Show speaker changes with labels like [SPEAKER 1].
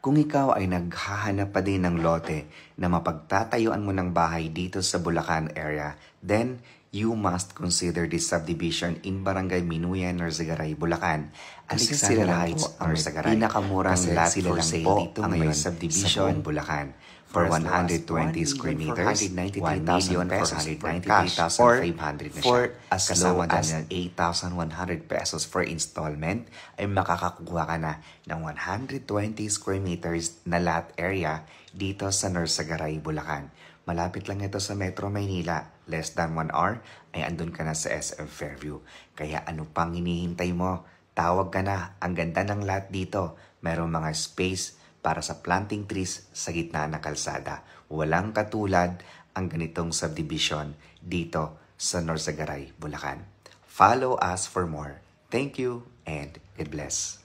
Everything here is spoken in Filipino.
[SPEAKER 1] Kung ikaw ay naghahanap pa din ng lote na mapagtatayuan mo ng bahay dito sa Bulacan area, then you must consider this subdivision in Barangay Minuyan, Narzagaray, Bulacan. Alexandra sila Heights, Narzagaray. Pinakamura sila sila lang po dito ang may subdivision, Bulacan for 120 square meters, 1,090,000 pesos per cash, or for as low as 8,100 pesos for installment ay makakakuha ka na ng 120 square meters na lot area dito sa Norsagaray, Bulacan. Malapit lang ito sa Metro Maynila. Less than 1 hour ay andun ka na sa SM Fairview. Kaya ano pang hinihintay mo? Tawag ka na. Ang ganda ng lot dito. Merong mga space para sa planting trees sa gitna ng kalsada. Walang katulad ang ganitong subdivision dito sa Norsagaray, Bulacan. Follow us for more. Thank you and God bless.